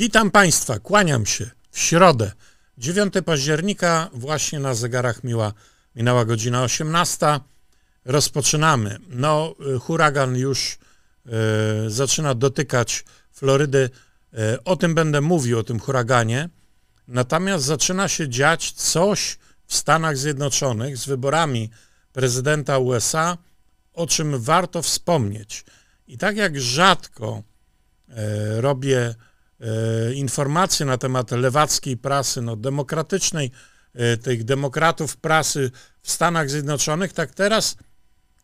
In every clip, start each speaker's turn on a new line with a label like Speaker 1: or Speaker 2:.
Speaker 1: Witam Państwa, kłaniam się w środę, 9 października, właśnie na zegarach miła, minęła godzina 18. Rozpoczynamy. No, y, huragan już y, zaczyna dotykać Florydy. Y, o tym będę mówił, o tym huraganie. Natomiast zaczyna się dziać coś w Stanach Zjednoczonych z wyborami prezydenta USA, o czym warto wspomnieć. I tak jak rzadko y, robię E, informacje na temat lewackiej prasy, no demokratycznej, e, tych demokratów prasy w Stanach Zjednoczonych, tak teraz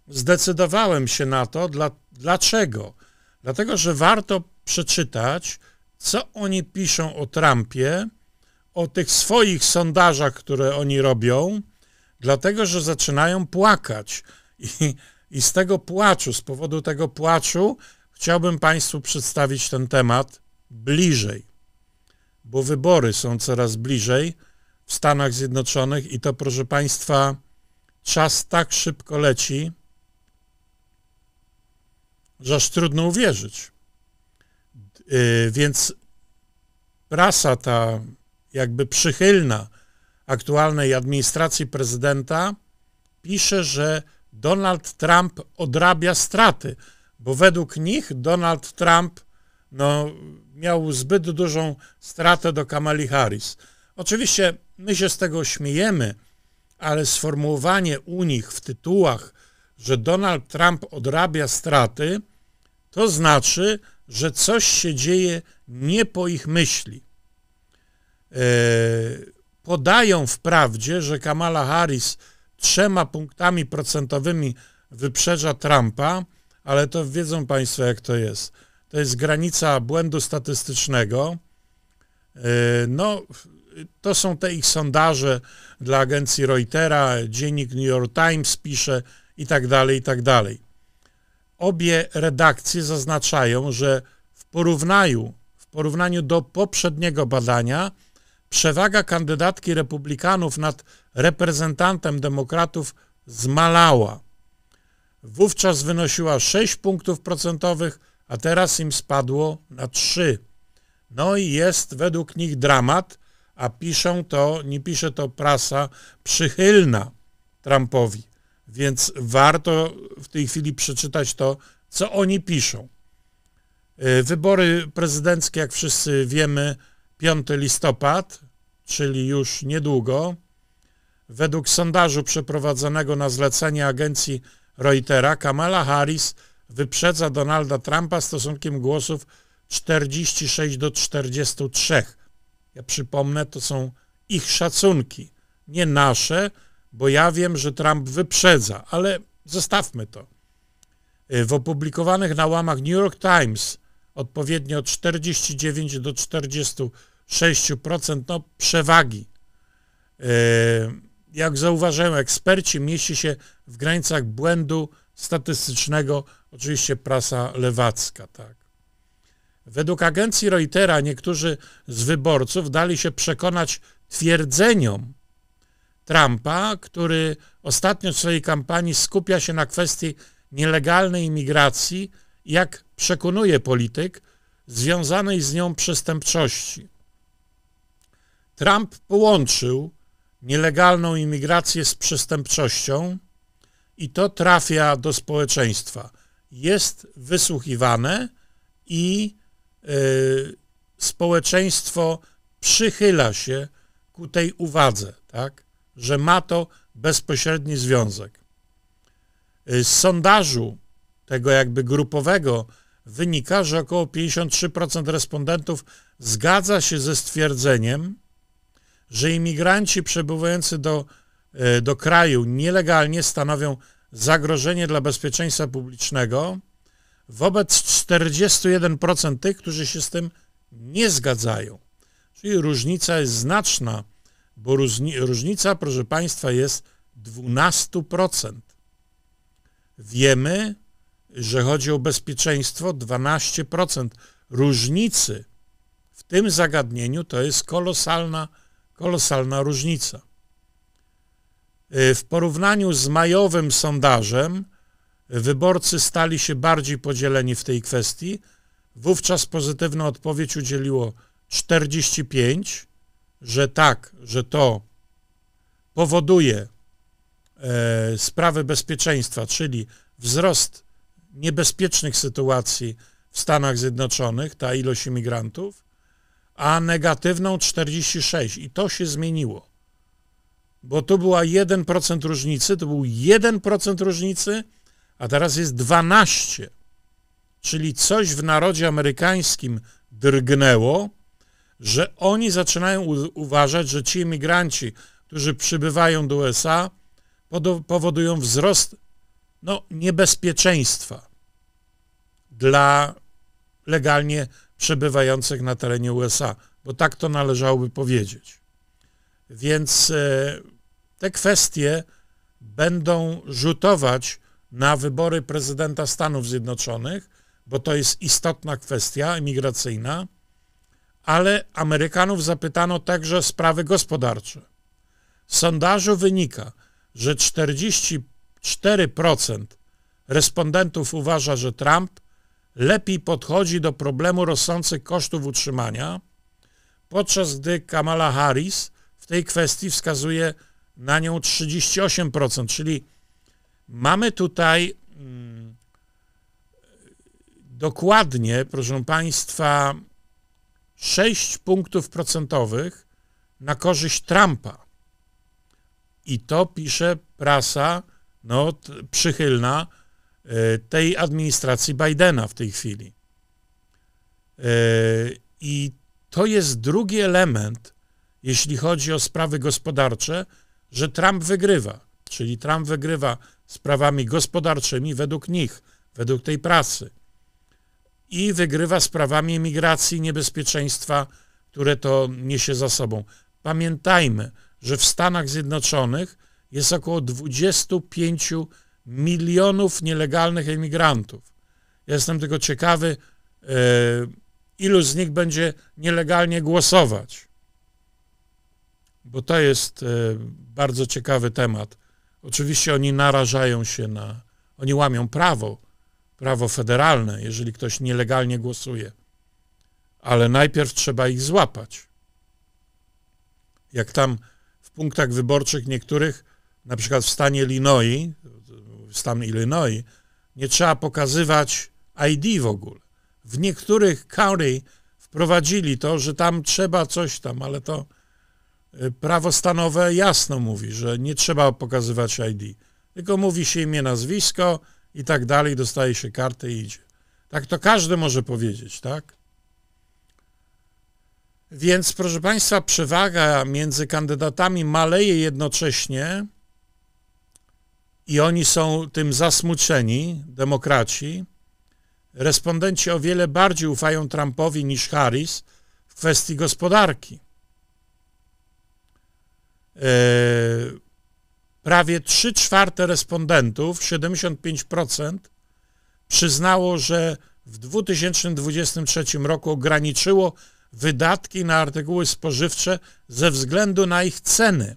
Speaker 1: zdecydowałem się na to. Dla, dlaczego? Dlatego, że warto przeczytać, co oni piszą o Trumpie, o tych swoich sondażach, które oni robią, dlatego, że zaczynają płakać. I, i z tego płaczu, z powodu tego płaczu, chciałbym Państwu przedstawić ten temat bliżej, bo wybory są coraz bliżej w Stanach Zjednoczonych i to, proszę Państwa, czas tak szybko leci, że aż trudno uwierzyć. Yy, więc prasa ta jakby przychylna aktualnej administracji prezydenta pisze, że Donald Trump odrabia straty, bo według nich Donald Trump no, miał zbyt dużą stratę do Kamali Harris. Oczywiście my się z tego śmiejemy, ale sformułowanie u nich w tytułach, że Donald Trump odrabia straty, to znaczy, że coś się dzieje nie po ich myśli. E, podają wprawdzie, że Kamala Harris trzema punktami procentowymi wyprzedza Trumpa, ale to wiedzą Państwo, jak to jest to jest granica błędu statystycznego. E, no, to są te ich sondaże dla agencji Reutera, dziennik New York Times pisze i tak dalej, i tak dalej. Obie redakcje zaznaczają, że w porównaniu, w porównaniu do poprzedniego badania przewaga kandydatki republikanów nad reprezentantem demokratów zmalała. Wówczas wynosiła 6 punktów procentowych, a teraz im spadło na trzy. No i jest według nich dramat, a piszą to, nie pisze to prasa przychylna Trumpowi. Więc warto w tej chwili przeczytać to, co oni piszą. E, wybory prezydenckie, jak wszyscy wiemy, 5 listopad, czyli już niedługo. Według sondażu przeprowadzonego na zlecenie agencji Reutera, Kamala Harris wyprzedza Donalda Trumpa stosunkiem głosów 46 do 43. Ja przypomnę, to są ich szacunki, nie nasze, bo ja wiem, że Trump wyprzedza, ale zostawmy to. Y, w opublikowanych na łamach New York Times odpowiednio 49 do 46% no, przewagi. Y, jak zauważyłem, eksperci mieści się w granicach błędu statystycznego Oczywiście prasa lewacka, tak. Według agencji Reutera niektórzy z wyborców dali się przekonać twierdzeniom Trumpa, który ostatnio w swojej kampanii skupia się na kwestii nielegalnej imigracji, jak przekonuje polityk, związanej z nią przestępczości. Trump połączył nielegalną imigrację z przestępczością i to trafia do społeczeństwa jest wysłuchiwane i y, społeczeństwo przychyla się ku tej uwadze, tak, że ma to bezpośredni związek. E, z sondażu tego jakby grupowego wynika, że około 53% respondentów zgadza się ze stwierdzeniem, że imigranci przebywający do, e, do kraju nielegalnie stanowią zagrożenie dla bezpieczeństwa publicznego wobec 41% tych, którzy się z tym nie zgadzają. Czyli różnica jest znaczna, bo różnica, proszę Państwa, jest 12%. Wiemy, że chodzi o bezpieczeństwo 12%. Różnicy w tym zagadnieniu to jest kolosalna, kolosalna różnica. Y, w porównaniu z majowym sondażem wyborcy stali się bardziej podzieleni w tej kwestii. Wówczas pozytywną odpowiedź udzieliło 45, że tak, że to powoduje e, sprawy bezpieczeństwa, czyli wzrost niebezpiecznych sytuacji w Stanach Zjednoczonych, ta ilość imigrantów, a negatywną 46 i to się zmieniło bo to była 1% różnicy, to był 1% różnicy, a teraz jest 12. Czyli coś w narodzie amerykańskim drgnęło, że oni zaczynają uważać, że ci imigranci, którzy przybywają do USA, powodują wzrost no, niebezpieczeństwa dla legalnie przebywających na terenie USA, bo tak to należałoby powiedzieć. Więc e, te kwestie będą rzutować na wybory prezydenta Stanów Zjednoczonych, bo to jest istotna kwestia imigracyjna, ale Amerykanów zapytano także sprawy gospodarcze. Z sondażu wynika, że 44% respondentów uważa, że Trump lepiej podchodzi do problemu rosnących kosztów utrzymania, podczas gdy Kamala Harris w tej kwestii wskazuje na nią 38%, czyli mamy tutaj mm, dokładnie, proszę Państwa, 6 punktów procentowych na korzyść Trumpa. I to pisze prasa no, przychylna y, tej administracji Bidena w tej chwili. Y, I to jest drugi element, jeśli chodzi o sprawy gospodarcze, że Trump wygrywa. Czyli Trump wygrywa sprawami gospodarczymi według nich, według tej prasy. I wygrywa sprawami emigracji, niebezpieczeństwa, które to niesie za sobą. Pamiętajmy, że w Stanach Zjednoczonych jest około 25 milionów nielegalnych emigrantów. Ja jestem tego ciekawy, e, ilu z nich będzie nielegalnie głosować, bo to jest e, bardzo ciekawy temat. Oczywiście oni narażają się na, oni łamią prawo, prawo federalne, jeżeli ktoś nielegalnie głosuje. Ale najpierw trzeba ich złapać. Jak tam w punktach wyborczych niektórych, na przykład w stanie Illinois, w stanie Illinois, nie trzeba pokazywać ID w ogóle. W niektórych county wprowadzili to, że tam trzeba coś tam, ale to prawo stanowe jasno mówi, że nie trzeba pokazywać ID, tylko mówi się imię, nazwisko i tak dalej, dostaje się kartę i idzie. Tak to każdy może powiedzieć, tak? Więc, proszę Państwa, przewaga między kandydatami maleje jednocześnie i oni są tym zasmuczeni, demokraci. Respondenci o wiele bardziej ufają Trumpowi niż Harris w kwestii gospodarki. E, prawie 3 czwarte respondentów, 75%, przyznało, że w 2023 roku ograniczyło wydatki na artykuły spożywcze ze względu na ich ceny.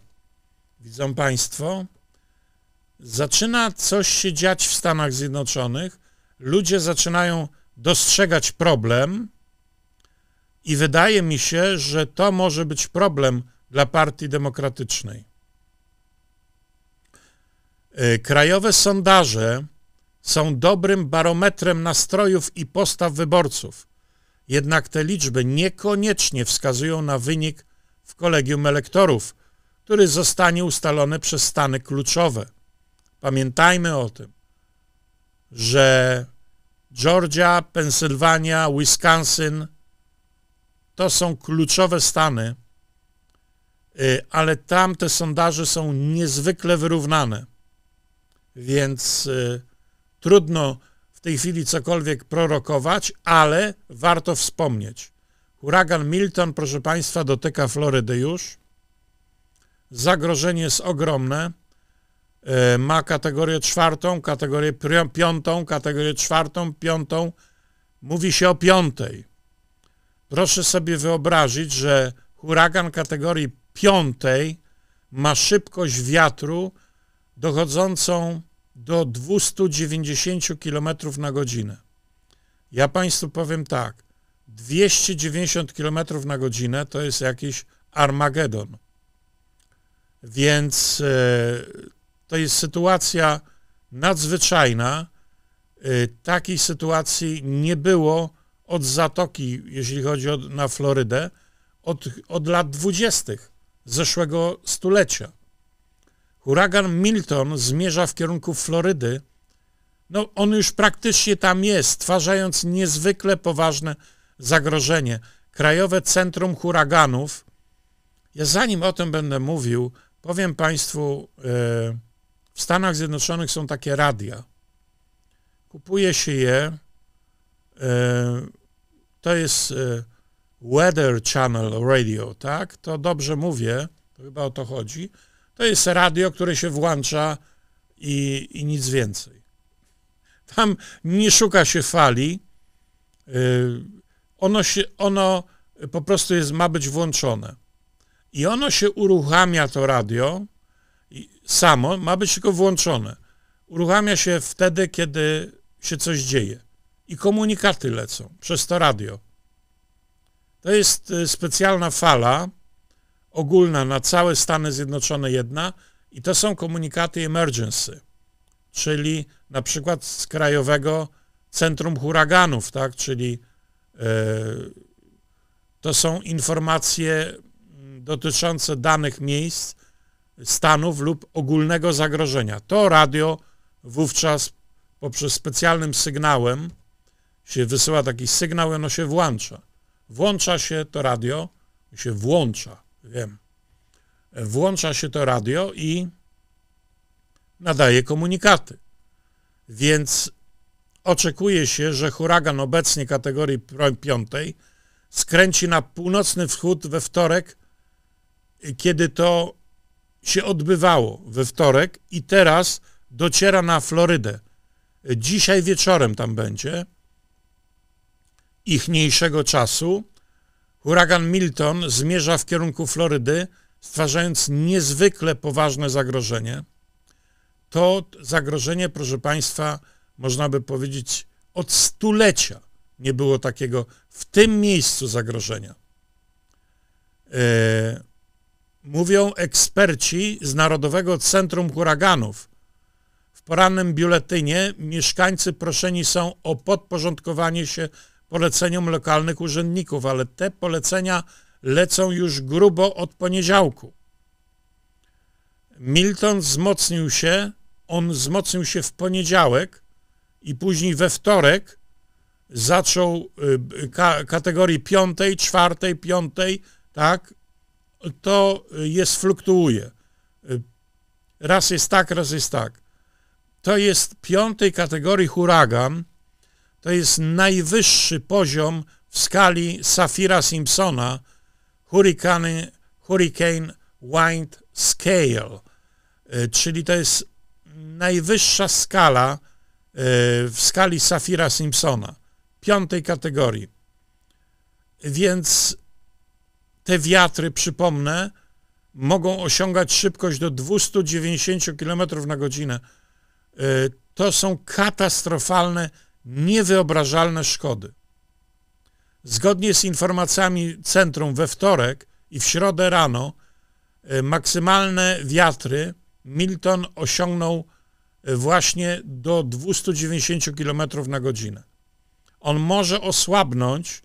Speaker 1: Widzą Państwo, zaczyna coś się dziać w Stanach Zjednoczonych. Ludzie zaczynają dostrzegać problem, i wydaje mi się, że to może być problem dla Partii Demokratycznej. E, krajowe sondaże są dobrym barometrem nastrojów i postaw wyborców, jednak te liczby niekoniecznie wskazują na wynik w kolegium elektorów, który zostanie ustalony przez stany kluczowe. Pamiętajmy o tym, że Georgia, Pensylwania, Wisconsin to są kluczowe stany, Y, ale tam te sondaże są niezwykle wyrównane, więc y, trudno w tej chwili cokolwiek prorokować, ale warto wspomnieć. Huragan Milton, proszę Państwa, dotyka Florydy już. Zagrożenie jest ogromne. Y, ma kategorię czwartą, kategorię piątą, kategorię czwartą, piątą. Mówi się o piątej. Proszę sobie wyobrazić, że huragan kategorii piątej ma szybkość wiatru dochodzącą do 290 km na godzinę. Ja Państwu powiem tak, 290 km na godzinę to jest jakiś Armagedon. Więc e, to jest sytuacja nadzwyczajna. Yy, takiej sytuacji nie było od Zatoki, jeśli chodzi o, na Florydę, od, od lat dwudziestych zeszłego stulecia. Huragan Milton zmierza w kierunku Florydy. No, on już praktycznie tam jest, stwarzając niezwykle poważne zagrożenie. Krajowe Centrum Huraganów. Ja zanim o tym będę mówił, powiem Państwu, e, w Stanach Zjednoczonych są takie radia. Kupuje się je. E, to jest e, Weather Channel Radio, tak? To dobrze mówię, to chyba o to chodzi. To jest radio, które się włącza i, i nic więcej. Tam nie szuka się fali. Y, ono, się, ono po prostu jest, ma być włączone. I ono się uruchamia, to radio, samo, ma być tylko włączone. Uruchamia się wtedy, kiedy się coś dzieje. I komunikaty lecą przez to radio. To jest e, specjalna fala ogólna na całe Stany Zjednoczone jedna i to są komunikaty emergency, czyli na przykład z Krajowego Centrum Huraganów, tak, czyli yy, to są informacje mm, dotyczące danych miejsc, stanów lub ogólnego zagrożenia. To radio wówczas poprzez specjalnym sygnałem się wysyła taki sygnał i ono się włącza włącza się to radio, się włącza, wiem, włącza się to radio i nadaje komunikaty. Więc oczekuje się, że huragan obecnie kategorii piątej skręci na północny wschód we wtorek, kiedy to się odbywało we wtorek i teraz dociera na Florydę. Dzisiaj wieczorem tam będzie ichniejszego czasu huragan Milton zmierza w kierunku Florydy, stwarzając niezwykle poważne zagrożenie. To zagrożenie, proszę Państwa, można by powiedzieć, od stulecia nie było takiego w tym miejscu zagrożenia. E, mówią eksperci z Narodowego Centrum Huraganów. W porannym biuletynie mieszkańcy proszeni są o podporządkowanie się poleceniom lokalnych urzędników, ale te polecenia lecą już grubo od poniedziałku. Milton wzmocnił się, on wzmocnił się w poniedziałek i później we wtorek zaczął y, ka kategorii piątej, czwartej, piątej, tak, to jest, fluktuuje. Raz jest tak, raz jest tak. To jest piątej kategorii huragan, to jest najwyższy poziom w skali Safira Simpsona Hurricane, Hurricane Wind Scale, y, czyli to jest najwyższa skala y, w skali Safira Simpsona, piątej kategorii. Więc te wiatry, przypomnę, mogą osiągać szybkość do 290 km na godzinę. Y, to są katastrofalne niewyobrażalne szkody. Zgodnie z informacjami centrum we wtorek i w środę rano e, maksymalne wiatry Milton osiągnął e, właśnie do 290 km na godzinę. On może osłabnąć,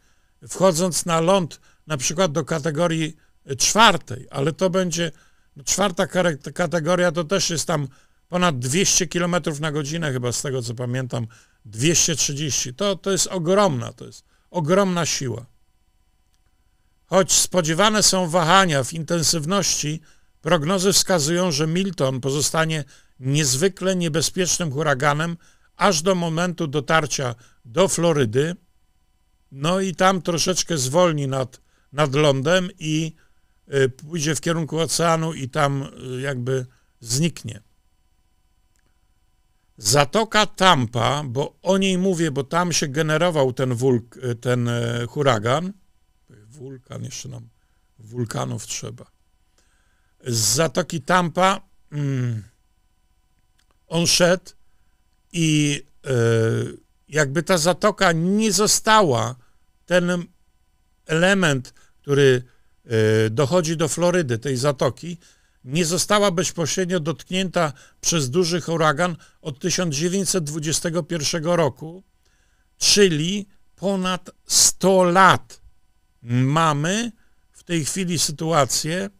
Speaker 1: wchodząc na ląd na przykład do kategorii e, czwartej, ale to będzie no, czwarta kategoria, to też jest tam ponad 200 km na godzinę, chyba z tego co pamiętam, 230. To, to jest ogromna, to jest ogromna siła. Choć spodziewane są wahania w intensywności, prognozy wskazują, że Milton pozostanie niezwykle niebezpiecznym huraganem aż do momentu dotarcia do Florydy. No i tam troszeczkę zwolni nad, nad lądem i y, pójdzie w kierunku oceanu i tam y, jakby zniknie. Zatoka Tampa, bo o niej mówię, bo tam się generował ten, wulk, y, ten y, huragan. Wulkan, jeszcze nam wulkanów trzeba. Z Zatoki Tampa mm, on szedł i y, jakby ta zatoka nie została ten element, który dochodzi do Florydy, tej zatoki, nie została bezpośrednio dotknięta przez duży huragan od 1921 roku, czyli ponad 100 lat mamy w tej chwili sytuację,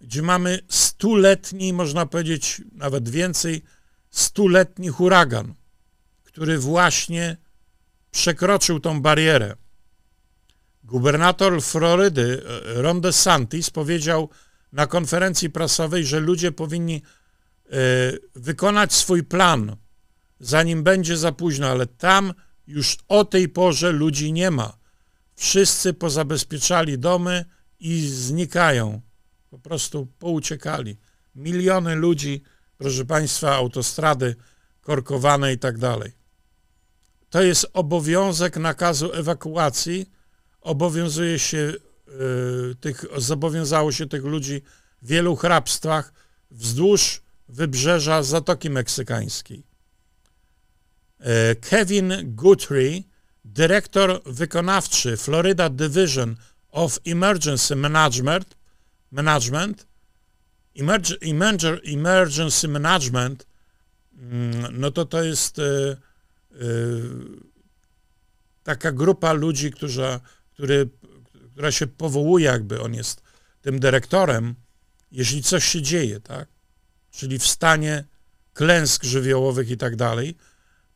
Speaker 1: gdzie mamy stuletni, można powiedzieć nawet więcej, stuletni huragan, który właśnie przekroczył tą barierę. Gubernator Florydy e, e, Ron DeSantis powiedział, na konferencji prasowej, że ludzie powinni e, wykonać swój plan, zanim będzie za późno, ale tam już o tej porze ludzi nie ma. Wszyscy pozabezpieczali domy i znikają. Po prostu pouciekali. Miliony ludzi, proszę Państwa, autostrady korkowane i tak dalej. To jest obowiązek nakazu ewakuacji. Obowiązuje się Y, tych, zobowiązało się tych ludzi w wielu hrabstwach wzdłuż wybrzeża Zatoki Meksykańskiej. Y, Kevin Guthrie, dyrektor wykonawczy Florida Division of Emergency Management, Management Emergency Management, mm, no to to jest y, taka grupa ludzi, którzy który która się powołuje, jakby on jest tym dyrektorem, jeśli coś się dzieje, tak? Czyli w stanie klęsk żywiołowych i tak dalej,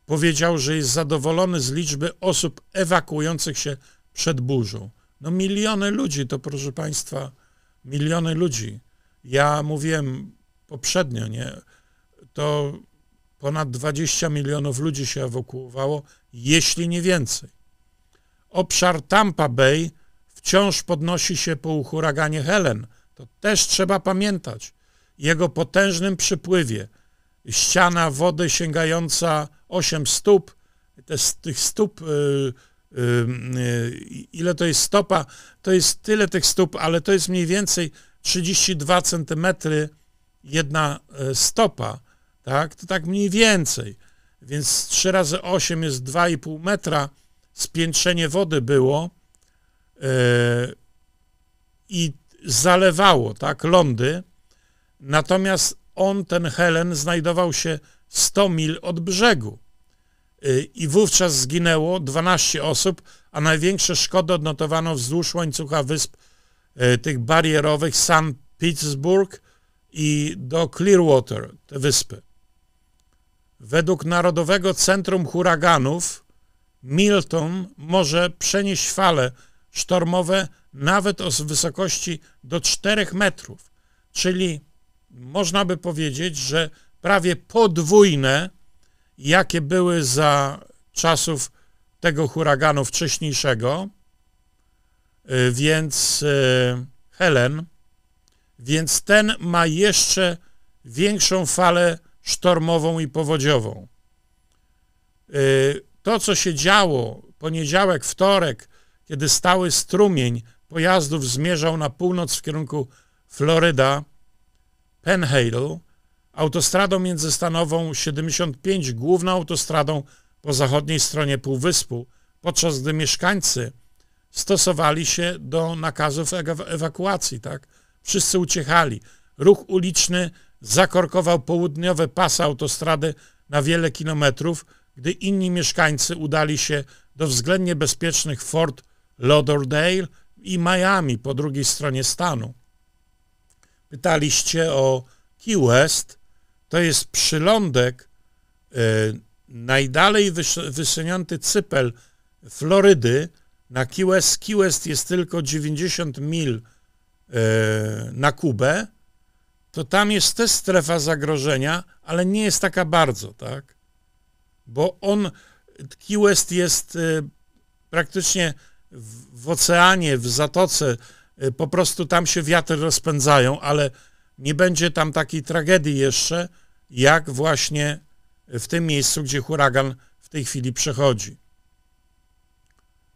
Speaker 1: powiedział, że jest zadowolony z liczby osób ewakuujących się przed burzą. No miliony ludzi, to proszę Państwa, miliony ludzi. Ja mówiłem poprzednio, nie, to ponad 20 milionów ludzi się ewakuowało, jeśli nie więcej. Obszar Tampa Bay wciąż podnosi się po huraganie Helen. To też trzeba pamiętać. Jego potężnym przypływie, ściana wody sięgająca 8 stóp, te, tych stóp, y, y, y, ile to jest stopa, to jest tyle tych stóp, ale to jest mniej więcej 32 centymetry jedna e, stopa, tak? To tak mniej więcej. Więc 3 razy 8 jest 2,5 metra, spiętrzenie wody było E, i zalewało, tak, lądy. Natomiast on, ten Helen, znajdował się 100 mil od brzegu. E, I wówczas zginęło 12 osób, a największe szkody odnotowano wzdłuż łańcucha wysp e, tych barierowych San Pittsburgh i do Clearwater, te wyspy. Według Narodowego Centrum Huraganów Milton może przenieść fale sztormowe nawet o wysokości do 4 metrów. Czyli można by powiedzieć, że prawie podwójne, jakie były za czasów tego huraganu wcześniejszego, y, więc y, Helen, więc ten ma jeszcze większą falę sztormową i powodziową. Y, to, co się działo poniedziałek, wtorek, kiedy stały strumień pojazdów zmierzał na północ w kierunku Floryda, Penhale, autostradą międzystanową 75, główną autostradą po zachodniej stronie Półwyspu, podczas gdy mieszkańcy stosowali się do nakazów ewakuacji. Tak? Wszyscy uciekali. Ruch uliczny zakorkował południowe pasy autostrady na wiele kilometrów, gdy inni mieszkańcy udali się do względnie bezpiecznych fort Lauderdale i Miami po drugiej stronie stanu. Pytaliście o Key West. To jest przylądek, y, najdalej wys- wysunięty cypel Florydy na Key West. Key West jest tylko 90 mil y, na Kubę. To tam jest też strefa zagrożenia, ale nie jest taka bardzo, tak? Bo on, Key West jest y, praktycznie w, oceanie, w zatoce, y, po prostu tam się wiatry rozpędzają, ale nie będzie tam takiej tragedii jeszcze, jak właśnie w tym miejscu, gdzie huragan w tej chwili przechodzi.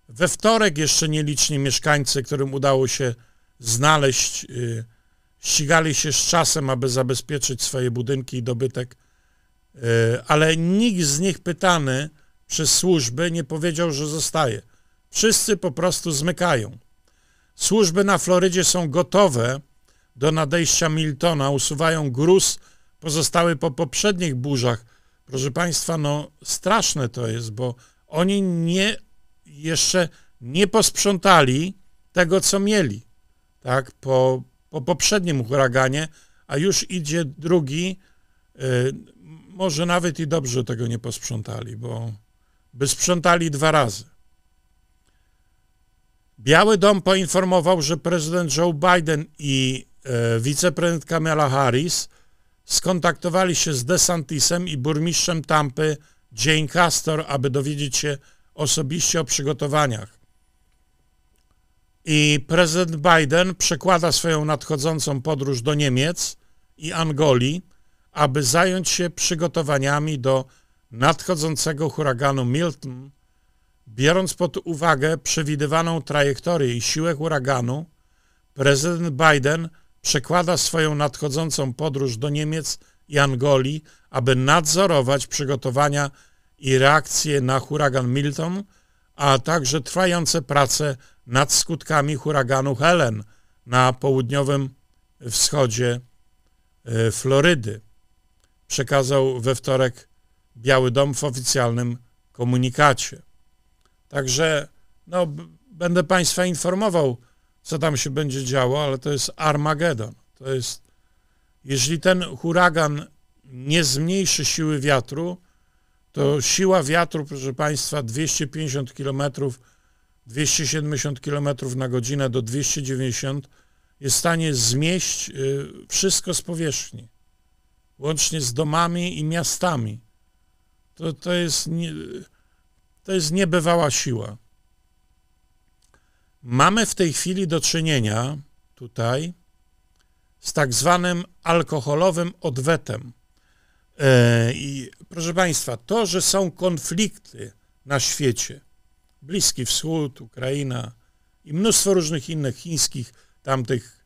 Speaker 1: We wtorek jeszcze nieliczni mieszkańcy, którym udało się znaleźć, y, ścigali się z czasem, aby zabezpieczyć swoje budynki i dobytek, y, ale nikt z nich pytany przez służby nie powiedział, że zostaje. Wszyscy po prostu zmykają. Służby na Florydzie są gotowe do nadejścia Miltona, usuwają gruz pozostały po poprzednich burzach. Proszę Państwa, no straszne to jest, bo oni nie, jeszcze nie posprzątali tego, co mieli, tak, po, po poprzednim huraganie, a już idzie drugi, y, może nawet i dobrze tego nie posprzątali, bo by sprzątali dwa razy. Biały Dom poinformował, że prezydent Joe Biden i e, wiceprezydent Kamala Harris skontaktowali się z DeSantisem i burmistrzem Tampy Jane Castor, aby dowiedzieć się osobiście o przygotowaniach. I prezydent Biden przekłada swoją nadchodzącą podróż do Niemiec i Angolii, aby zająć się przygotowaniami do nadchodzącego huraganu Milton, Biorąc pod uwagę przewidywaną trajektorię i siłę huraganu, prezydent Biden przekłada swoją nadchodzącą podróż do Niemiec i Angolii, aby nadzorować przygotowania i reakcje na huragan Milton, a także trwające prace nad skutkami huraganu Helen na południowym wschodzie e, Florydy. Przekazał we wtorek Biały Dom w oficjalnym komunikacie. Także no, będę Państwa informował, co tam się będzie działo, ale to jest Armagedon. To jest, jeśli ten huragan nie zmniejszy siły wiatru, to siła wiatru, proszę Państwa, 250 km, 270 km na godzinę do 290 jest w stanie zmieść y, wszystko z powierzchni, łącznie z domami i miastami. To, to jest. Nie, to jest niebywała siła. Mamy w tej chwili do czynienia tutaj z tak zwanym alkoholowym odwetem. E, I proszę Państwa, to, że są konflikty na świecie, Bliski Wschód, Ukraina i mnóstwo różnych innych chińskich tamtych,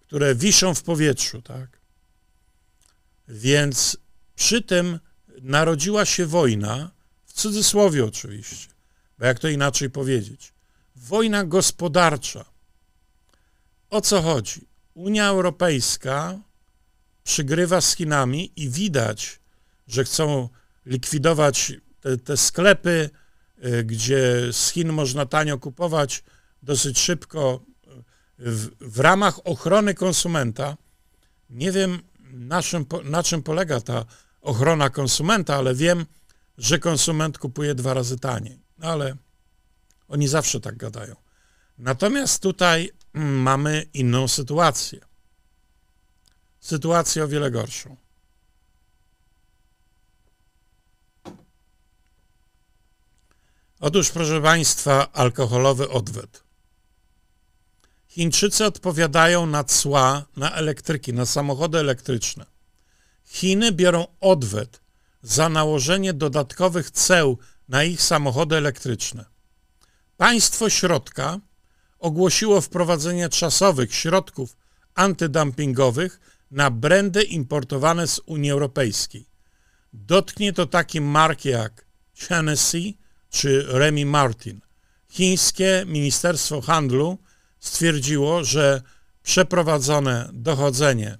Speaker 1: które wiszą w powietrzu, tak? Więc przy tym narodziła się wojna, w cudzysłowie oczywiście, bo jak to inaczej powiedzieć, wojna gospodarcza. O co chodzi? Unia Europejska przygrywa z Chinami i widać, że chcą likwidować te, te sklepy, y, gdzie z Chin można tanio kupować dosyć szybko y, w, w ramach ochrony konsumenta. Nie wiem, na czym, na czym polega ta ochrona konsumenta, ale wiem, że konsument kupuje dwa razy taniej. No ale oni zawsze tak gadają. Natomiast tutaj mamy inną sytuację. Sytuację o wiele gorszą. Otóż, proszę Państwa, alkoholowy odwet. Chińczycy odpowiadają na cła na elektryki, na samochody elektryczne. Chiny biorą odwet za nałożenie dodatkowych ceł na ich samochody elektryczne. Państwo środka ogłosiło wprowadzenie czasowych środków antydumpingowych na brandy importowane z Unii Europejskiej. Dotknie to takie marki jak Tennessee czy Remy Martin. Chińskie Ministerstwo Handlu stwierdziło, że przeprowadzone dochodzenie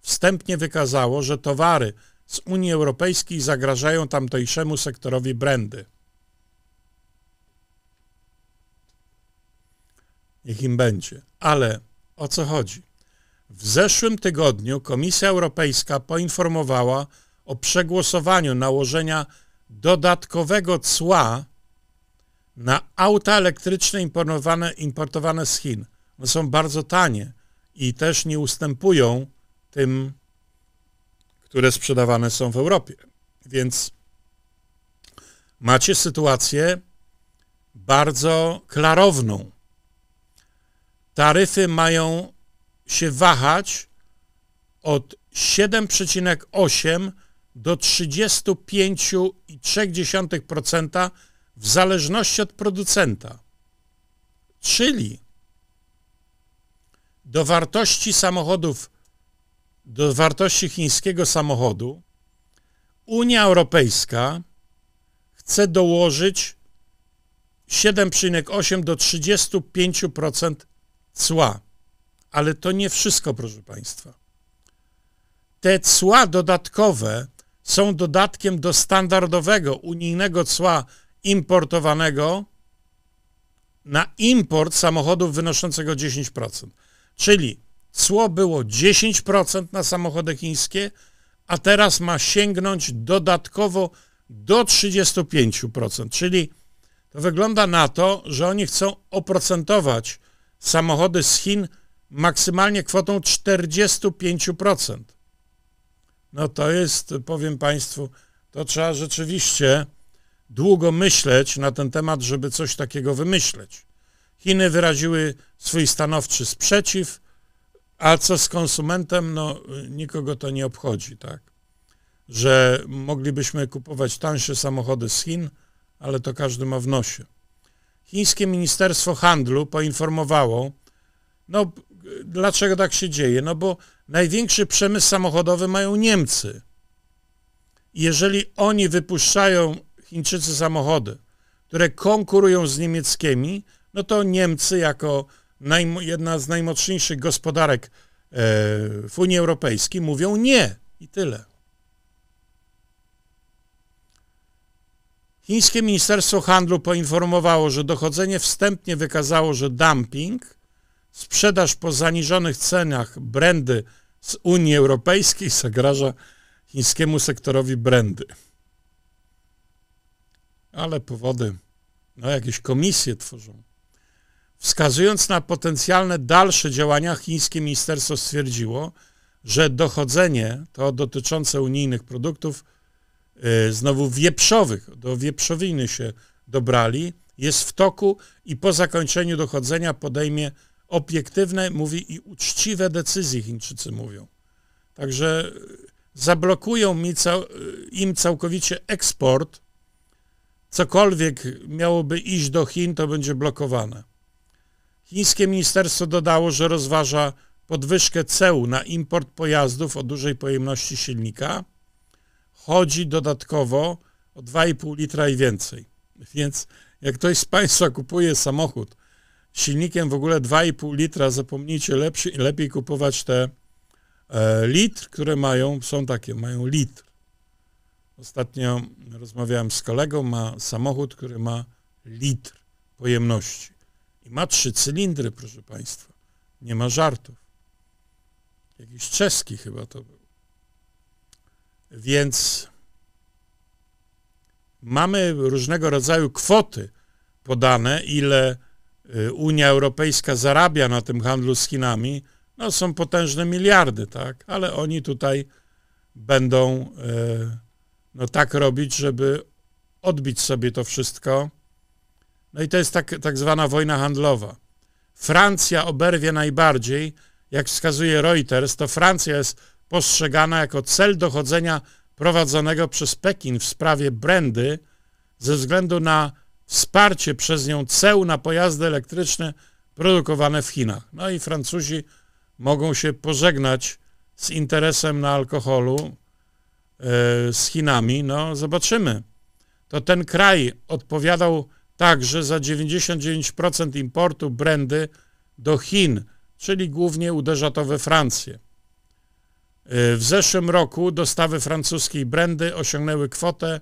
Speaker 1: wstępnie wykazało, że towary z Unii Europejskiej zagrażają tamtejszemu sektorowi brandy. Niech im będzie. Ale o co chodzi? W zeszłym tygodniu Komisja Europejska poinformowała o przegłosowaniu nałożenia dodatkowego cła na auta elektryczne importowane, importowane z Chin. One są bardzo tanie i też nie ustępują tym które sprzedawane są w Europie. Więc macie sytuację bardzo klarowną. Taryfy mają się wahać od 7,8 do 35,3% w zależności od producenta. Czyli do wartości samochodów do wartości chińskiego samochodu, Unia Europejska chce dołożyć 7,8 do 35% cła. Ale to nie wszystko, proszę Państwa. Te cła dodatkowe są dodatkiem do standardowego unijnego cła importowanego na import samochodów wynoszącego 10%. Czyli Cło było 10% na samochody chińskie, a teraz ma sięgnąć dodatkowo do 35%. Czyli to wygląda na to, że oni chcą oprocentować samochody z Chin maksymalnie kwotą 45%. No to jest, powiem Państwu, to trzeba rzeczywiście długo myśleć na ten temat, żeby coś takiego wymyśleć. Chiny wyraziły swój stanowczy sprzeciw a co z konsumentem, no nikogo to nie obchodzi, tak? Że moglibyśmy kupować tańsze samochody z Chin, ale to każdy ma w nosie. Chińskie Ministerstwo Handlu poinformowało, no dlaczego tak się dzieje? No bo największy przemysł samochodowy mają Niemcy. Jeżeli oni wypuszczają Chińczycy samochody, które konkurują z niemieckimi, no to Niemcy jako jedna z najmocniejszych gospodarek e, w Unii Europejskiej, mówią nie i tyle. Chińskie Ministerstwo Handlu poinformowało, że dochodzenie wstępnie wykazało, że dumping, sprzedaż po zaniżonych cenach brandy z Unii Europejskiej zagraża chińskiemu sektorowi brandy. Ale powody, no jakieś komisje tworzą. Wskazując na potencjalne dalsze działania, chińskie ministerstwo stwierdziło, że dochodzenie to dotyczące unijnych produktów, y, znowu wieprzowych, do wieprzowiny się dobrali, jest w toku i po zakończeniu dochodzenia podejmie obiektywne, mówi i uczciwe decyzje, Chińczycy mówią. Także y, zablokują y, im całkowicie eksport. Cokolwiek miałoby iść do Chin, to będzie blokowane. Chińskie ministerstwo dodało, że rozważa podwyżkę ceł na import pojazdów o dużej pojemności silnika. Chodzi dodatkowo o 2,5 litra i więcej. Więc jak ktoś z Państwa kupuje samochód silnikiem w ogóle 2,5 litra, zapomnijcie, lepszy, lepiej kupować te e, litr, które mają, są takie, mają litr. Ostatnio rozmawiałem z kolegą, ma samochód, który ma litr pojemności ma trzy cylindry, proszę Państwa. Nie ma żartów. Jakiś czeski chyba to był. Więc mamy różnego rodzaju kwoty podane, ile y, Unia Europejska zarabia na tym handlu z Chinami. No są potężne miliardy, tak? Ale oni tutaj będą y, no, tak robić, żeby odbić sobie to wszystko no i to jest tak, tak zwana wojna handlowa. Francja oberwie najbardziej, jak wskazuje Reuters, to Francja jest postrzegana jako cel dochodzenia prowadzonego przez Pekin w sprawie brandy ze względu na wsparcie przez nią ceł na pojazdy elektryczne produkowane w Chinach. No i Francuzi mogą się pożegnać z interesem na alkoholu e, z Chinami. No zobaczymy. To ten kraj odpowiadał także za 99% importu brandy do Chin, czyli głównie uderza to we Francję. Y, w zeszłym roku dostawy francuskiej brandy osiągnęły kwotę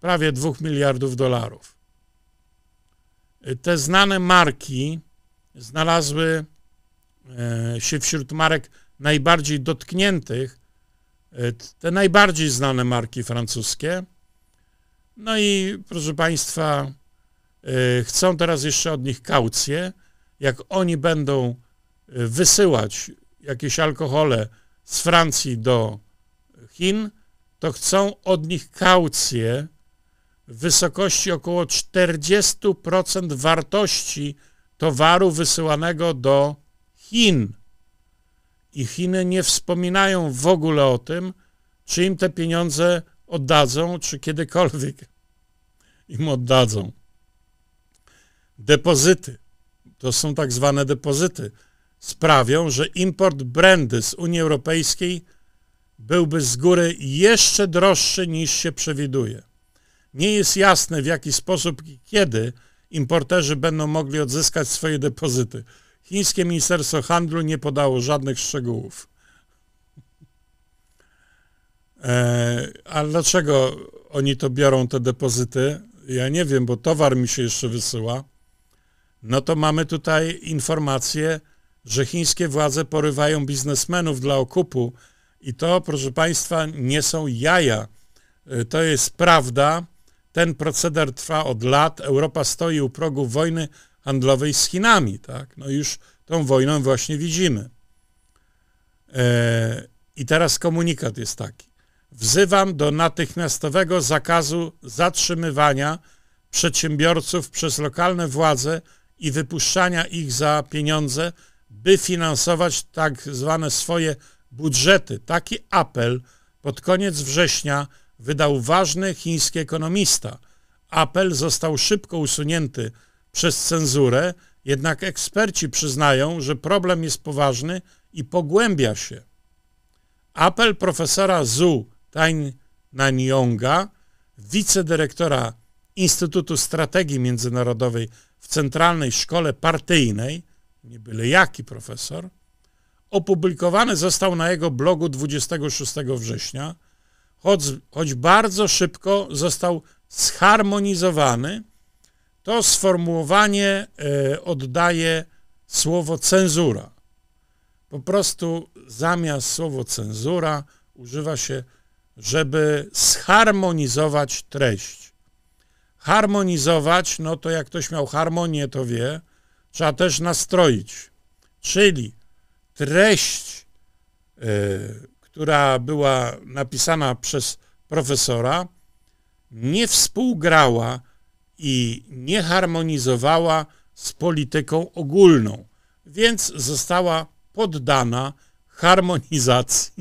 Speaker 1: prawie 2 miliardów dolarów. Y, te znane marki znalazły y, się wśród marek najbardziej dotkniętych, te najbardziej znane marki francuskie. No i proszę Państwa, Y, chcą teraz jeszcze od nich kaucje. Jak oni będą y, wysyłać jakieś alkohole z Francji do Chin, to chcą od nich kaucje w wysokości około 40% wartości towaru wysyłanego do Chin. I Chiny nie wspominają w ogóle o tym, czy im te pieniądze oddadzą, czy kiedykolwiek im oddadzą depozyty, to są tak zwane depozyty, sprawią, że import brandy z Unii Europejskiej byłby z góry jeszcze droższy niż się przewiduje. Nie jest jasne w jaki sposób i kiedy importerzy będą mogli odzyskać swoje depozyty. Chińskie Ministerstwo Handlu nie podało żadnych szczegółów. Ale a dlaczego oni to biorą, te depozyty? Ja nie wiem, bo towar mi się jeszcze wysyła no to mamy tutaj informację, że chińskie władze porywają biznesmenów dla okupu i to, proszę Państwa, nie są jaja. Y, to jest prawda. Ten proceder trwa od lat. Europa stoi u progu wojny handlowej z Chinami. Tak? No już tą wojną właśnie widzimy. E, I teraz komunikat jest taki. Wzywam do natychmiastowego zakazu zatrzymywania przedsiębiorców przez lokalne władze i wypuszczania ich za pieniądze, by finansować tak zwane swoje budżety. Taki apel pod koniec września wydał ważny chiński ekonomista. Apel został szybko usunięty przez cenzurę, jednak eksperci przyznają, że problem jest poważny i pogłębia się. Apel profesora Zhu Tainanyonga, wicedyrektora Instytutu Strategii Międzynarodowej w Centralnej Szkole Partyjnej, nie byle jaki profesor, opublikowany został na jego blogu 26 września, choć, choć bardzo szybko został zharmonizowany, to sformułowanie e, oddaje słowo cenzura. Po prostu zamiast słowo cenzura używa się, żeby zharmonizować treść. Harmonizować, no to jak ktoś miał harmonię, to wie, trzeba też nastroić. Czyli treść, e, która była napisana przez profesora, nie współgrała i nie harmonizowała z polityką ogólną, więc została poddana harmonizacji.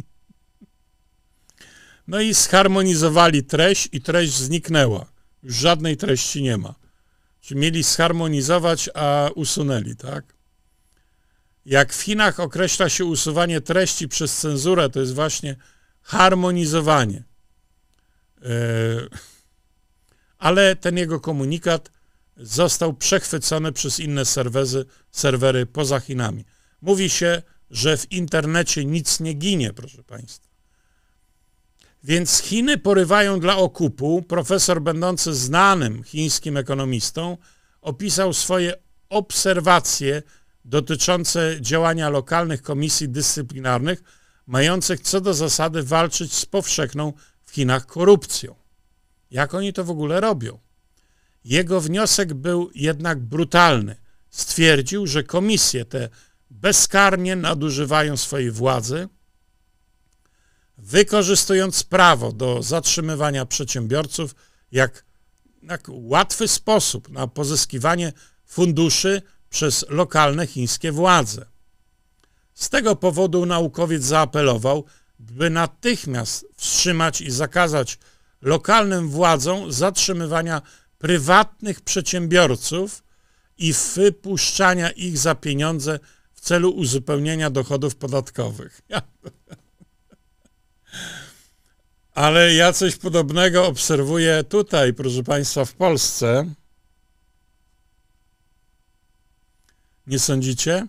Speaker 1: No i zharmonizowali treść i treść zniknęła. Już żadnej treści nie ma. Czyli mieli zharmonizować, a usunęli, tak? Jak w Chinach określa się usuwanie treści przez cenzurę, to jest właśnie harmonizowanie. E, ale ten jego komunikat został przechwycony przez inne serwezy, serwery poza Chinami. Mówi się, że w internecie nic nie ginie, proszę Państwa. Więc Chiny porywają dla okupu. Profesor będący znanym chińskim ekonomistą opisał swoje obserwacje dotyczące działania lokalnych komisji dyscyplinarnych, mających co do zasady walczyć z powszechną w Chinach korupcją. Jak oni to w ogóle robią? Jego wniosek był jednak brutalny. Stwierdził, że komisje te bezkarnie nadużywają swojej władzy wykorzystując prawo do zatrzymywania przedsiębiorców jak, jak łatwy sposób na pozyskiwanie funduszy przez lokalne chińskie władze. Z tego powodu naukowiec zaapelował, by natychmiast wstrzymać i zakazać lokalnym władzom zatrzymywania prywatnych przedsiębiorców i wypuszczania ich za pieniądze w celu uzupełnienia dochodów podatkowych. Ja, Ale ja coś podobnego obserwuję tutaj, proszę Państwa, w Polsce. Nie sądzicie?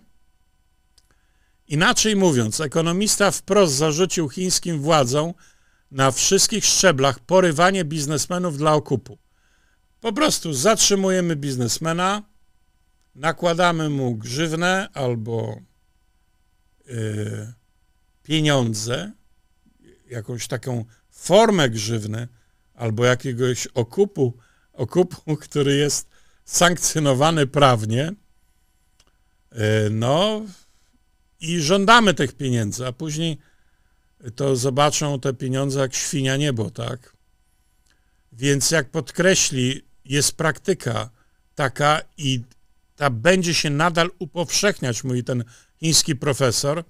Speaker 1: Inaczej mówiąc, ekonomista wprost zarzucił chińskim władzom na wszystkich szczeblach porywanie biznesmenów dla okupu. Po prostu zatrzymujemy biznesmena, nakładamy mu grzywne albo yy, pieniądze, jakąś taką formę grzywny albo jakiegoś okupu, okupu, który jest sankcjonowany prawnie, e, no i żądamy tych pieniędzy, a później to zobaczą te pieniądze jak świnia niebo, tak? Więc jak podkreśli, jest praktyka taka i ta będzie się nadal upowszechniać, mówi ten chiński profesor,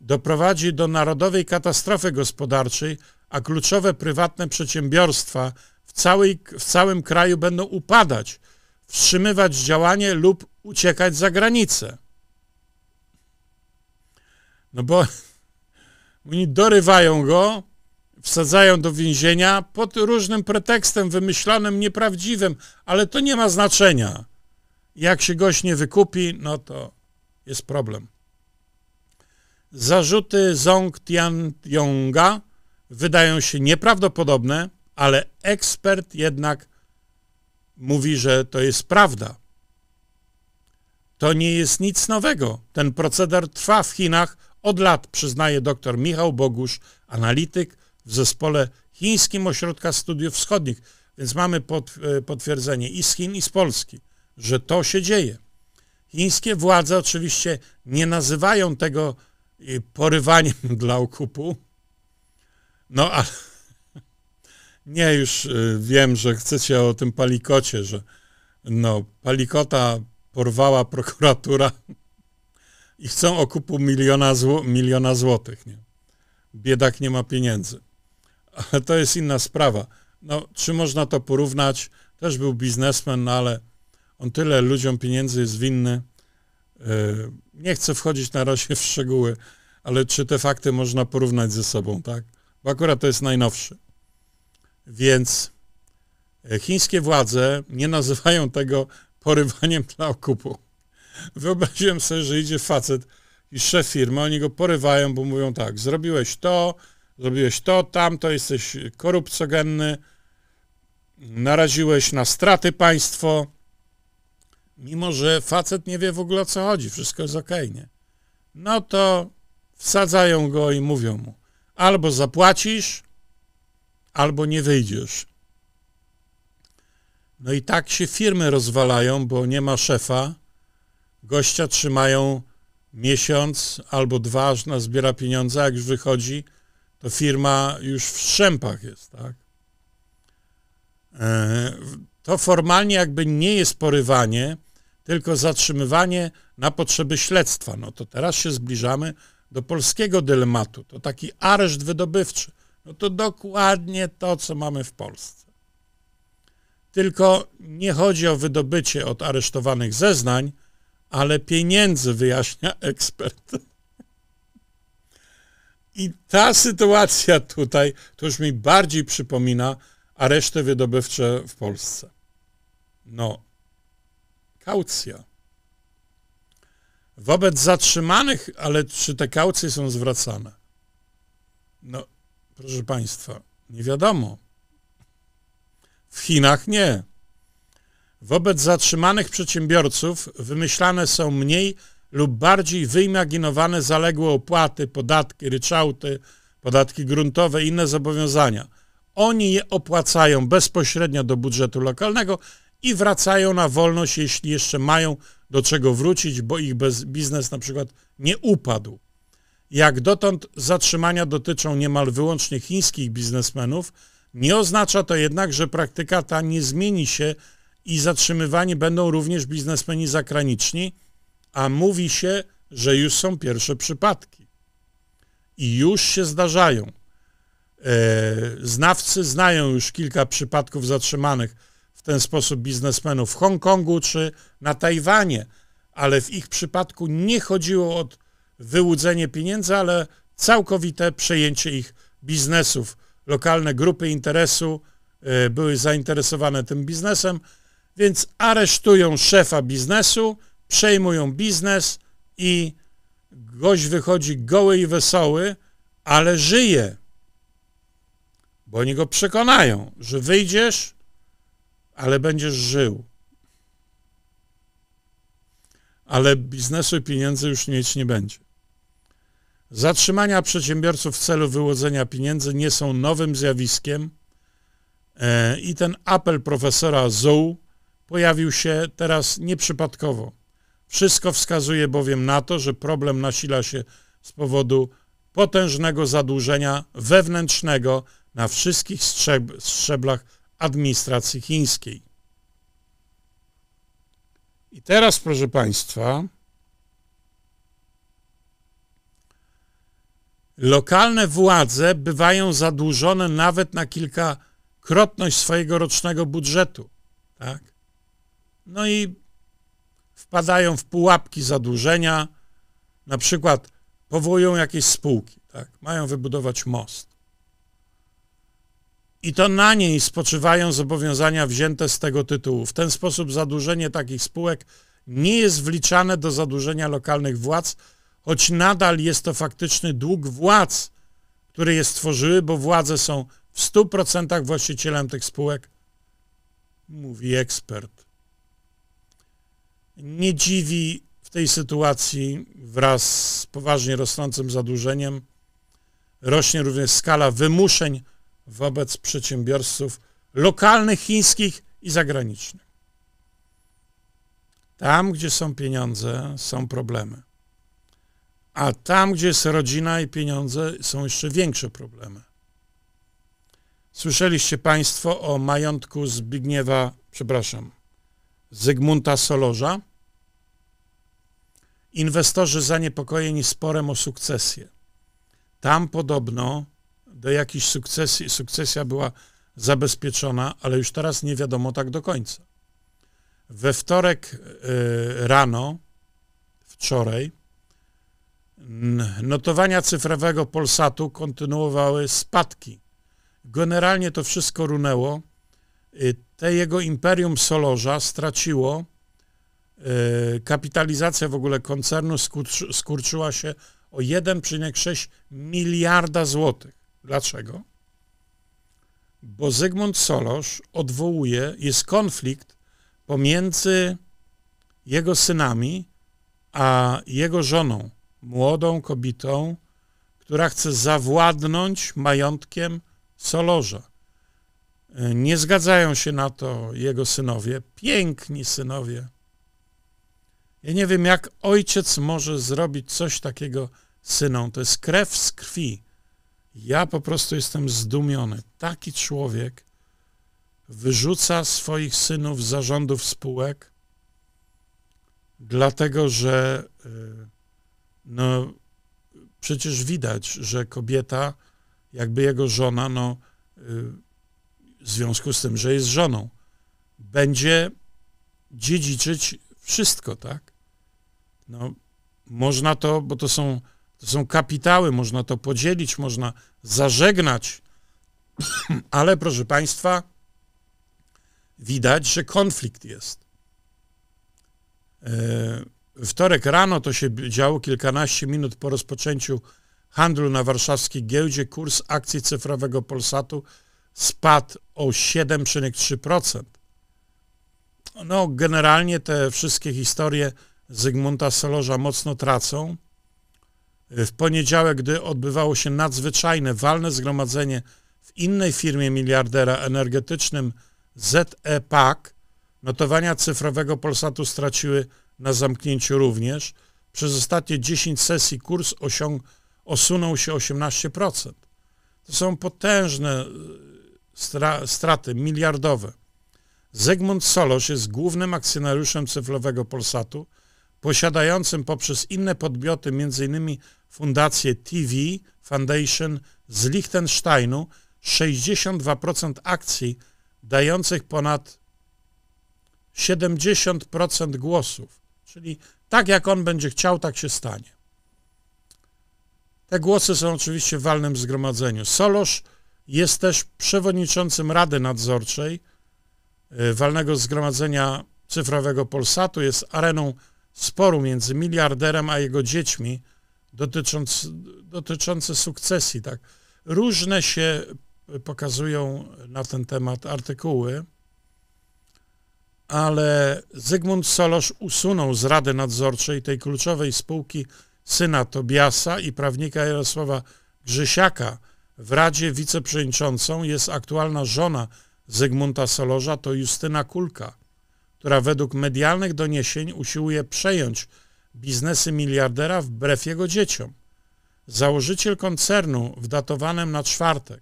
Speaker 1: doprowadzi do narodowej katastrofy gospodarczej, a kluczowe prywatne przedsiębiorstwa w, całej, w całym kraju będą upadać, wstrzymywać działanie lub uciekać za granicę. No bo oni dorywają go, wsadzają do więzienia pod różnym pretekstem wymyślonym, nieprawdziwym, ale to nie ma znaczenia. Jak się gość nie wykupi, no to jest problem. Zarzuty Zong Tianjonga wydają się nieprawdopodobne, ale ekspert jednak mówi, że to jest prawda. To nie jest nic nowego. Ten proceder trwa w Chinach od lat, przyznaje dr Michał Bogusz, analityk w zespole Chińskim Ośrodka Studiów Wschodnich. Więc mamy e, potwierdzenie i z Chin, i z Polski, że to się dzieje. Chińskie władze oczywiście nie nazywają tego porywaniem dla okupu. No ale nie, już y, wiem, że chcecie o tym palikocie, że no, palikota porwała prokuratura i chcą okupu miliona, zł miliona złotych. Nie? Biedak nie ma pieniędzy. Ale to jest inna sprawa. No, czy można to porównać? Też był biznesmen, no ale on tyle ludziom pieniędzy jest winny, E, nie chcę wchodzić na razie w szczegóły, ale czy te fakty można porównać ze sobą, tak? Bo akurat to jest najnowszy. Więc e, chińskie władze nie nazywają tego porywaniem dla okupu. Wyobraziłem sobie, że idzie facet i szef firmy, oni go porywają, bo mówią tak, zrobiłeś to, zrobiłeś to, tamto, jesteś korupcogenny, naraziłeś na straty państwo, mimo że facet nie wie w ogóle o co chodzi, wszystko jest okej, okay, nie? No to wsadzają go i mówią mu, albo zapłacisz, albo nie wyjdziesz. No i tak się firmy rozwalają, bo nie ma szefa, gościa trzymają miesiąc albo dwa, aż zbiera pieniądze, jak już wychodzi, to firma już w strzępach jest, tak? E, to formalnie jakby nie jest porywanie, tylko zatrzymywanie na potrzeby śledztwa. No to teraz się zbliżamy do polskiego dylematu. To taki areszt wydobywczy. No to dokładnie to, co mamy w Polsce. Tylko nie chodzi o wydobycie od aresztowanych zeznań, ale pieniędzy, wyjaśnia ekspert. I ta sytuacja tutaj to już mi bardziej przypomina areszty wydobywcze w Polsce. No, kaucja. Wobec zatrzymanych, ale czy te kaucje są zwracane? No, proszę Państwa, nie wiadomo. W Chinach nie. Wobec zatrzymanych przedsiębiorców wymyślane są mniej lub bardziej wyimaginowane zaległe opłaty, podatki, ryczałty, podatki gruntowe i inne zobowiązania. Oni je opłacają bezpośrednio do budżetu lokalnego i wracają na wolność, jeśli jeszcze mają do czego wrócić, bo ich biznes na przykład nie upadł. Jak dotąd zatrzymania dotyczą niemal wyłącznie chińskich biznesmenów, nie oznacza to jednak, że praktyka ta nie zmieni się i zatrzymywani będą również biznesmeni zagraniczni, a mówi się, że już są pierwsze przypadki. I już się zdarzają. E, znawcy znają już kilka przypadków zatrzymanych w ten sposób biznesmenów w Hongkongu czy na Tajwanie, ale w ich przypadku nie chodziło o wyłudzenie pieniędzy, ale całkowite przejęcie ich biznesów. Lokalne grupy interesu e, były zainteresowane tym biznesem, więc aresztują szefa biznesu, przejmują biznes i gość wychodzi goły i wesoły, ale żyje. Bo oni go przekonają, że wyjdziesz, ale będziesz żył. Ale biznesu i pieniędzy już mieć nie będzie. Zatrzymania przedsiębiorców w celu wyłudzenia pieniędzy nie są nowym zjawiskiem e, i ten apel profesora Zou pojawił się teraz nieprzypadkowo. Wszystko wskazuje bowiem na to, że problem nasila się z powodu potężnego zadłużenia wewnętrznego na wszystkich szczeblach administracji chińskiej. I teraz, proszę Państwa, lokalne władze bywają zadłużone nawet na kilkakrotność swojego rocznego budżetu. Tak? No i wpadają w pułapki zadłużenia, na przykład powołują jakieś spółki, tak? mają wybudować most i to na niej spoczywają zobowiązania wzięte z tego tytułu. W ten sposób zadłużenie takich spółek nie jest wliczane do zadłużenia lokalnych władz, choć nadal jest to faktyczny dług władz, które je stworzyły, bo władze są w 100% właścicielem tych spółek, mówi ekspert. Nie dziwi w tej sytuacji wraz z poważnie rosnącym zadłużeniem rośnie również skala wymuszeń wobec przedsiębiorców lokalnych, chińskich i zagranicznych. Tam, gdzie są pieniądze, są problemy. A tam, gdzie jest rodzina i pieniądze, są jeszcze większe problemy. Słyszeliście Państwo o majątku Zbigniewa, przepraszam, Zygmunta Solorza? Inwestorzy zaniepokojeni sporem o sukcesję. Tam podobno do jakiejś sukcesji, sukcesja była zabezpieczona, ale już teraz nie wiadomo tak do końca. We wtorek e, rano, wczoraj, notowania cyfrowego Polsatu kontynuowały spadki. Generalnie to wszystko runęło. E, te jego imperium Solorza straciło. E, kapitalizacja w ogóle koncernu skurczyła się o 1,6 miliarda złotych. Dlaczego? Bo Zygmunt Solosz odwołuje, jest konflikt pomiędzy jego synami a jego żoną, młodą kobietą, która chce zawładnąć majątkiem Solorza. Nie zgadzają się na to jego synowie, piękni synowie. Ja nie wiem, jak ojciec może zrobić coś takiego synom. To jest krew z krwi. Ja po prostu jestem zdumiony. Taki człowiek wyrzuca swoich synów z zarządów spółek, dlatego że y, no, przecież widać, że kobieta, jakby jego żona, no, y, w związku z tym, że jest żoną, będzie dziedziczyć wszystko, tak? No, można to, bo to są to są kapitały, można to podzielić, można zażegnać. Ale proszę Państwa, widać, że konflikt jest. E, wtorek rano to się działo kilkanaście minut po rozpoczęciu handlu na warszawskiej giełdzie. Kurs akcji cyfrowego Polsatu spadł o 7,3%. No, generalnie te wszystkie historie Zygmunta Solorza mocno tracą. Y, w poniedziałek, gdy odbywało się nadzwyczajne walne zgromadzenie w innej firmie miliardera energetycznym ZE PAK, notowania cyfrowego Polsatu straciły na zamknięciu również. Przez ostatnie 10 sesji kurs osiąg, osunął się 18%. To są potężne y, stra, straty, miliardowe. Zygmunt Solosz jest głównym akcjonariuszem cyfrowego Polsatu, posiadającym poprzez inne podmioty, m.in fundację TV Foundation z Liechtensteinu 62% akcji, dających ponad 70% głosów. Czyli tak jak on będzie chciał, tak się stanie. Te głosy są oczywiście w walnym zgromadzeniu. Solosz jest też przewodniczącym Rady Nadzorczej e, Walnego Zgromadzenia Cyfrowego Polsatu. Jest areną sporu między miliarderem a jego dziećmi – dotycząc, dotyczące sukcesji. Tak. Różne się pokazują na ten temat artykuły, ale Zygmunt Solosz usunął z Rady Nadzorczej tej kluczowej spółki syna Tobiasa i prawnika Jarosława Grzysiaka. W Radzie wiceprzewodniczącą jest aktualna żona Zygmunta Solorza, to Justyna Kulka, która według medialnych doniesień usiłuje przejąć biznesy miliardera wbrew jego dzieciom. Założyciel koncernu w datowanym na czwartek,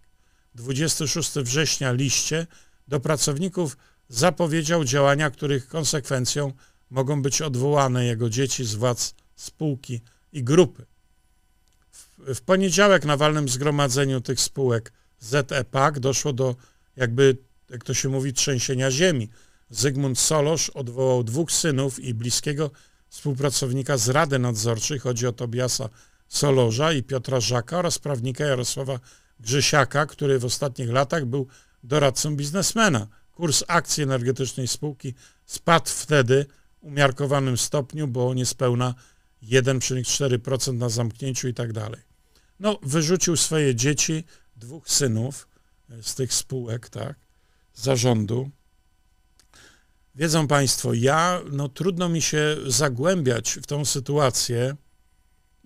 Speaker 1: 26 września liście do pracowników zapowiedział działania, których konsekwencją mogą być odwołane jego dzieci z władz spółki i grupy. W poniedziałek na walnym zgromadzeniu tych spółek ZE-PAK doszło do jakby, jak to się mówi, trzęsienia ziemi. Zygmunt Solosz odwołał dwóch synów i bliskiego współpracownika z Rady Nadzorczej, chodzi o Tobiasa Solorza i Piotra Żaka oraz prawnika Jarosława Grzesiaka, który w ostatnich latach był doradcą biznesmena. Kurs akcji energetycznej spółki spadł wtedy w umiarkowanym stopniu, bo niespełna 1,4% na zamknięciu i tak dalej. No, wyrzucił swoje dzieci, dwóch synów e, z tych spółek, tak, zarządu Wiedzą Państwo, ja, no trudno mi się zagłębiać w tą sytuację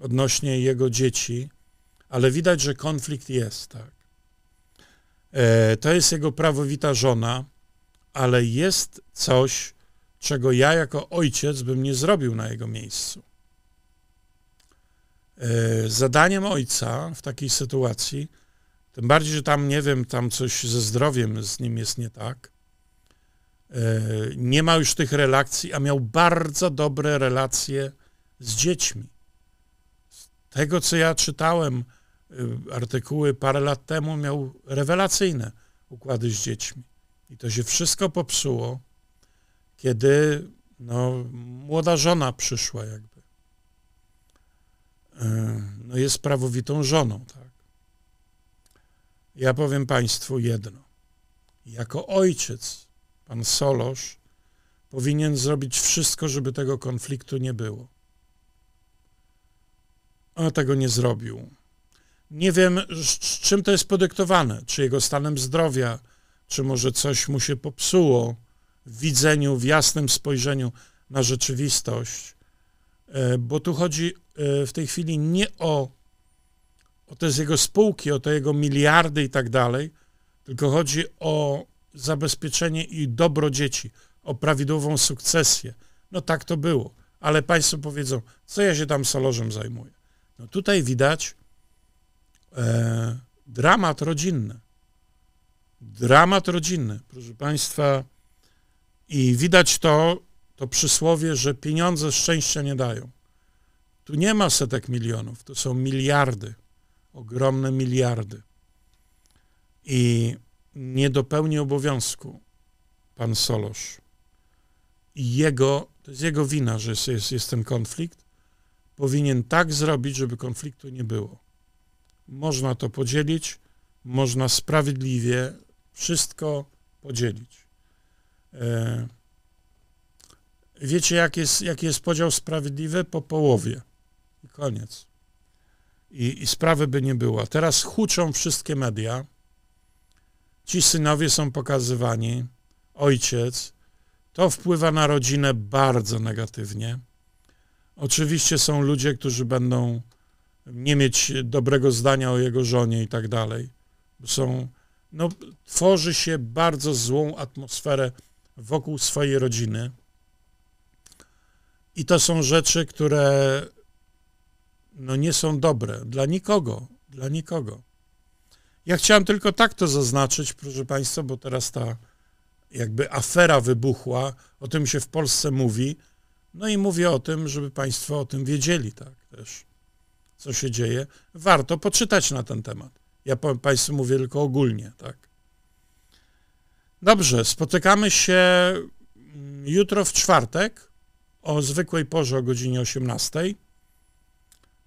Speaker 1: odnośnie jego dzieci, ale widać, że konflikt jest, tak. E, to jest jego prawowita żona, ale jest coś, czego ja jako ojciec bym nie zrobił na jego miejscu. E, zadaniem ojca w takiej sytuacji, tym bardziej, że tam nie wiem, tam coś ze zdrowiem z nim jest nie tak, E, nie ma już tych relacji, a miał bardzo dobre relacje z dziećmi. Z tego, co ja czytałem, e, artykuły parę lat temu, miał rewelacyjne układy z dziećmi. I to się wszystko popsuło, kiedy no, młoda żona przyszła jakby. E, no jest prawowitą żoną, tak. Ja powiem Państwu jedno. Jako ojciec pan Solosz, powinien zrobić wszystko, żeby tego konfliktu nie było. A tego nie zrobił. Nie wiem, z czym to jest podyktowane, czy jego stanem zdrowia, czy może coś mu się popsuło w widzeniu, w jasnym spojrzeniu na rzeczywistość, e, bo tu chodzi e, w tej chwili nie o, o te z jego spółki, o te jego miliardy i tak dalej, tylko chodzi o zabezpieczenie i dobro dzieci, o prawidłową sukcesję. No tak to było. Ale państwo powiedzą, co ja się tam salorzem zajmuję. No tutaj widać e, dramat rodzinny. Dramat rodzinny, proszę państwa. I widać to, to przysłowie, że pieniądze szczęścia nie dają. Tu nie ma setek milionów, to są miliardy, ogromne miliardy. I nie dopełni obowiązku pan Solosz. I jego, to jest jego wina, że jest, jest, jest ten konflikt. Powinien tak zrobić, żeby konfliktu nie było. Można to podzielić, można sprawiedliwie wszystko podzielić. E, wiecie, jaki jest, jaki jest podział sprawiedliwy? Po połowie. I koniec. I, i sprawy by nie było. Teraz huczą wszystkie media ci synowie są pokazywani, ojciec, to wpływa na rodzinę bardzo negatywnie. Oczywiście są ludzie, którzy będą nie mieć dobrego zdania o jego żonie i tak dalej. Są, no, tworzy się bardzo złą atmosferę wokół swojej rodziny. I to są rzeczy, które no, nie są dobre dla nikogo, dla nikogo. Ja chciałem tylko tak to zaznaczyć, proszę Państwa, bo teraz ta jakby afera wybuchła, o tym się w Polsce mówi. No i mówię o tym, żeby Państwo o tym wiedzieli, tak też, co się dzieje. Warto poczytać na ten temat. Ja Państwu mówię tylko ogólnie, tak. Dobrze, spotykamy się mm, jutro w czwartek o zwykłej porze o godzinie 18.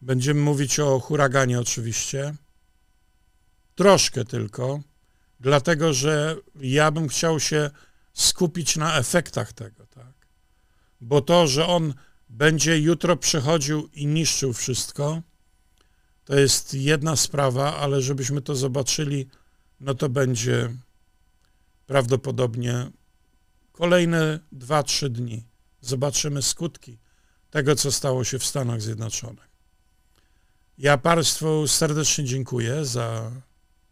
Speaker 1: Będziemy mówić o huraganie oczywiście. Troszkę tylko, dlatego że ja bym chciał się skupić na efektach tego, tak? Bo to, że on będzie jutro przychodził i niszczył wszystko, to jest jedna sprawa, ale żebyśmy to zobaczyli, no to będzie prawdopodobnie kolejne 2-3 dni. Zobaczymy skutki tego, co stało się w Stanach Zjednoczonych. Ja Państwu serdecznie dziękuję za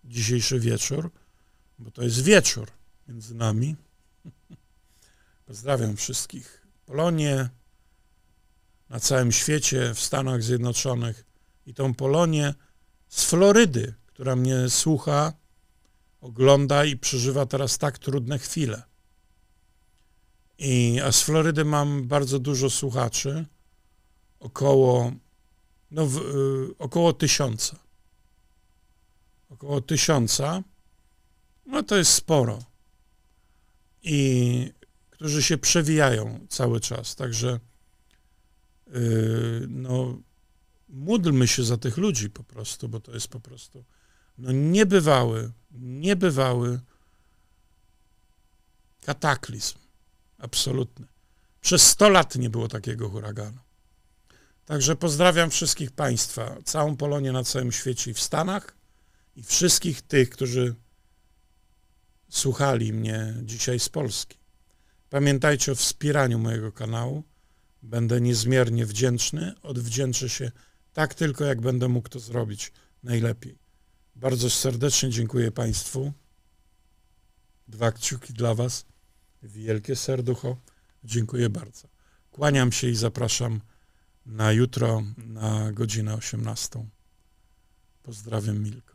Speaker 1: dzisiejszy wieczór, bo to jest wieczór między nami. Pozdrawiam wszystkich. Polonię na całym świecie, w Stanach Zjednoczonych i tą Polonię z Florydy, która mnie słucha, ogląda i przeżywa teraz tak trudne chwile. I, a z Florydy mam bardzo dużo słuchaczy, około, no, w, y, około tysiąca około tysiąca, no to jest sporo. I którzy się przewijają cały czas. Także yy, no, módlmy się za tych ludzi po prostu, bo to jest po prostu no, niebywały, niebywały kataklizm. Absolutny. Przez 100 lat nie było takiego huraganu. Także pozdrawiam wszystkich Państwa, całą Polonię na całym świecie i w Stanach i wszystkich tych, którzy słuchali mnie dzisiaj z Polski. Pamiętajcie o wspieraniu mojego kanału. Będę niezmiernie wdzięczny. Odwdzięczę się tak tylko, jak będę mógł to zrobić najlepiej. Bardzo serdecznie dziękuję Państwu. Dwa kciuki dla Was. Wielkie serducho. Dziękuję bardzo. Kłaniam się i zapraszam na jutro na godzinę 18. Pozdrawiam Milko.